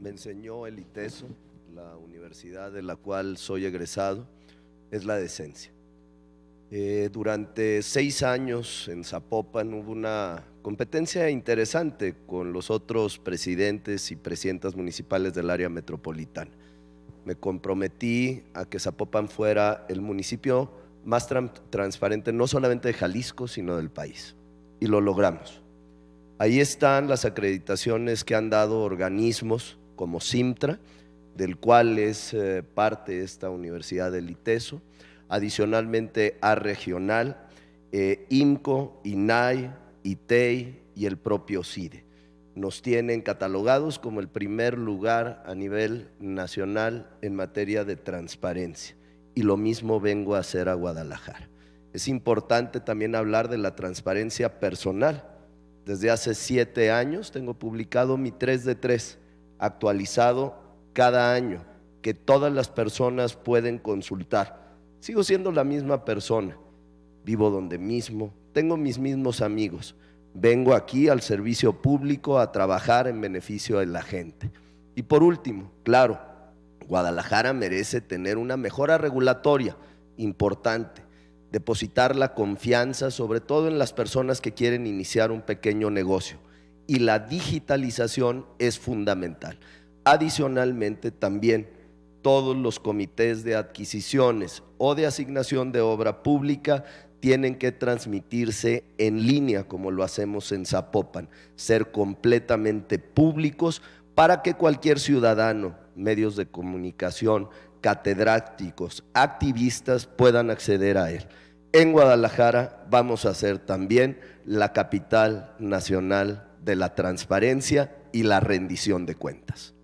me enseñó el ITESO, la universidad de la cual soy egresado, es la decencia. Eh, durante seis años en Zapopan hubo una competencia interesante con los otros presidentes y presidentas municipales del área metropolitana. Me comprometí a que Zapopan fuera el municipio más transparente no solamente de Jalisco, sino del país. Y lo logramos. Ahí están las acreditaciones que han dado organismos como Simtra, del cual es eh, parte esta Universidad del ITESO, adicionalmente a regional, eh, IMCO, INAI, ITEI y el propio CIDE. Nos tienen catalogados como el primer lugar a nivel nacional en materia de transparencia. Y lo mismo vengo a hacer a Guadalajara. Es importante también hablar de la transparencia personal. Desde hace siete años tengo publicado mi 3 de 3 actualizado cada año, que todas las personas pueden consultar. Sigo siendo la misma persona, vivo donde mismo, tengo mis mismos amigos, vengo aquí al servicio público a trabajar en beneficio de la gente. Y por último, claro, Guadalajara merece tener una mejora regulatoria importante, depositar la confianza sobre todo en las personas que quieren iniciar un pequeño negocio y la digitalización es fundamental. Adicionalmente, también todos los comités de adquisiciones o de asignación de obra pública tienen que transmitirse en línea, como lo hacemos en Zapopan, ser completamente públicos para que cualquier ciudadano, medios de comunicación, catedráticos, activistas puedan acceder a él. En Guadalajara vamos a ser también la capital nacional de la transparencia y la rendición de cuentas.